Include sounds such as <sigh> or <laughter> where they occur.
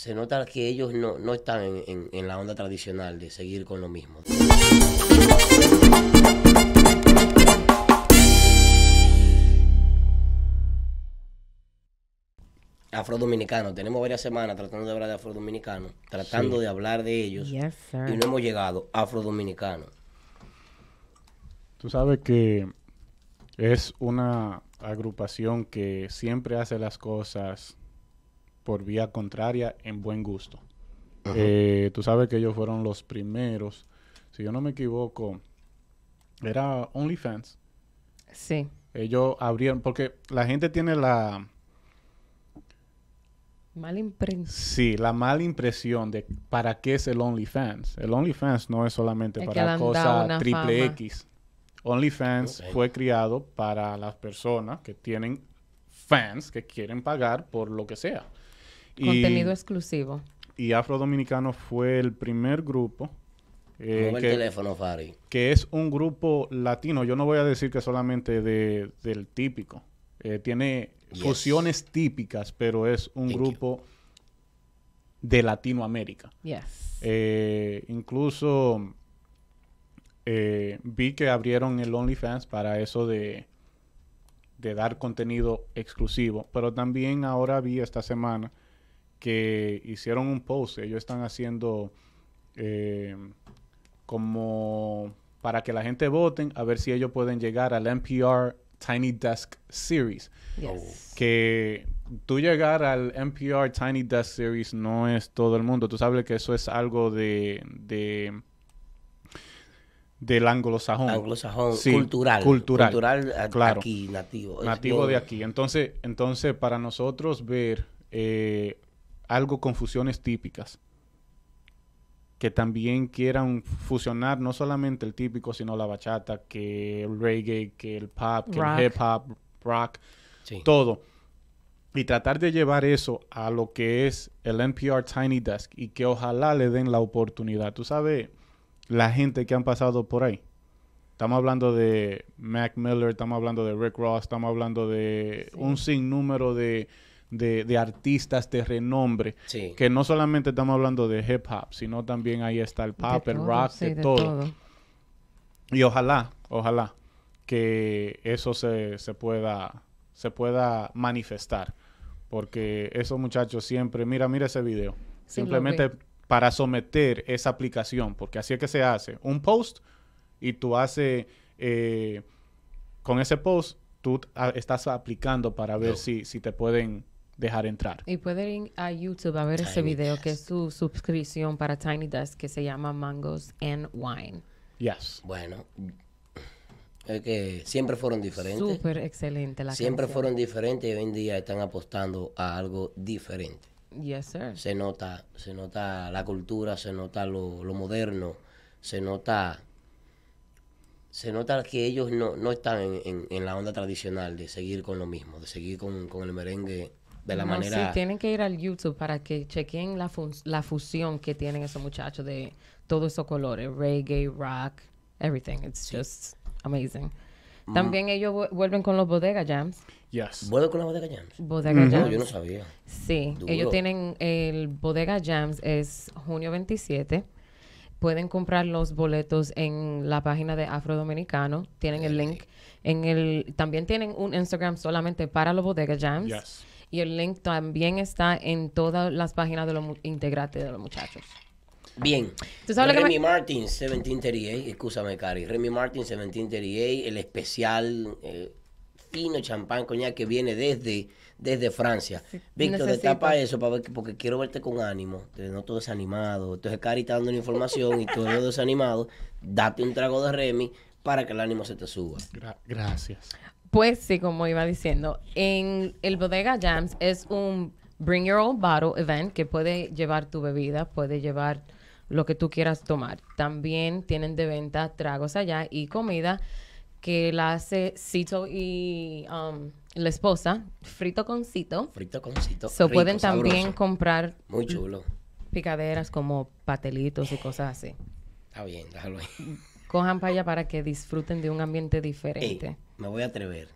se nota que ellos no, están en, la onda tradicional de seguir con lo mismo. Afrodominicanos, tenemos varias semanas tratando de hablar de afrodominicanos, tratando de hablar de ellos y no hemos llegado afrodominicanos. Tú sabes que es una agrupación que siempre hace las cosas por vía contraria en buen gusto. Eh, tú sabes que ellos fueron los primeros, si yo no me equivoco, era OnlyFans. Sí. Ellos abrieron, porque la gente tiene la... Mala impresión. Sí, la mala impresión de para qué es el OnlyFans. El OnlyFans no es solamente para cosas triple X. OnlyFans fue criado para las personas que tienen fans que quieren pagar por lo que sea. Contenido exclusivo. Y Afro Dominicano fue el primer grupo. Eh, que, el teléfono, Fari. Que es un grupo latino. Yo no voy a decir que solamente de, del típico. Eh, tiene fusiones típicas, pero es un grupo de Latinoamérica. Yes. Eh, incluso eh, vi que abrieron el OnlyFans para eso de, de dar contenido exclusivo. Pero también ahora vi esta semana que hicieron un post. Ellos están haciendo eh, como para que la gente voten a ver si ellos pueden llegar al NPR Tiny Desk Series. Oh. Que tú llegar al NPR Tiny Desk Series no es todo el mundo. Tú sabes que eso es algo de, del anglosajón. Anglosajón, cultural, cultural. claro. aquí, nativo. Nativo de aquí. Entonces, entonces para nosotros ver eh, algo con fusiones típicas, que también quieran fusionar no solamente el típico, sino la bachata, que el reggae, que el pop, que el hip hop, rock, todo. Y tratar de llevar eso a lo que es el NPR Tiny Desk y que ojalá le den la oportunidad. Tú sabes, la gente que han pasado por ahí. Estamos hablando de Mac Miller, estamos hablando de Rick Ross, estamos hablando de un sinnúmero de, de, artistas de renombre. Que no solamente estamos hablando de hip hop, sino también ahí está el pop, el rock, de, todo. Y ojalá, ojalá que eso se, pueda, se pueda manifestar. Porque esos muchachos siempre, mira, mira ese video. Simplemente para someter esa aplicación, porque así es que se hace. Un post y tú haces, eh, con ese post, tú estás aplicando para ver si, si te pueden dejar entrar. Y pueden ir a YouTube a ver ese video que es su suscripción para Tiny Desk que se llama Mangos and Wine. Yes. Bueno, es que siempre fueron diferentes. Súper excelente la Siempre fueron diferentes y hoy en día están apostando a algo diferente. Yes, sir. Se nota, se nota la cultura, se nota lo, moderno, se nota se nota que ellos no, están en, la onda tradicional de seguir con lo mismo, de seguir con, con el merengue de la manera... Sí, tienen que ir al YouTube para que chequen la, fusión que tienen esos muchachos de todos esos colores, reggae, rock, everything. It's just amazing. Mm. También ellos vuelven con los Bodega Jams. Yes. ¿Vuelven con los Bodega Jams? Bodega mm. Jams. No, yo no sabía. Sí. Ellos tienen el Bodega Jams, es junio 27 pueden comprar los boletos en la página de Afro Dominicano. Tienen el link. En el, también tienen un Instagram solamente para los Bodega Jams. Yes y el link también está en todas las páginas de los integrantes de los muchachos. Bien. Remy que Martin, 1738, escúchame, Cari. Remy Martin, 1738, el especial eh, fino champán coñac que viene desde, desde Francia. Víctor, destapa eso para ver, porque quiero verte con ánimo. No noto desanimado. Entonces, Cari está dando la información y todo desanimado. Date un trago de Remy para que el ánimo se te suba. gracias. Pues sí, como iba diciendo, en el Bodega Jams es un Bring Your Own Bottle event que puede llevar tu bebida, puede llevar lo que tú quieras tomar. También tienen de venta tragos allá y comida que la hace Cito y um, la esposa, frito con Cito. Frito con Cito. So pueden también comprar muy chulo. Picaderas como patelitos y cosas así. Está bien, déjalo <laughs> cojan para allá para que disfruten de un ambiente diferente. me voy a atrever.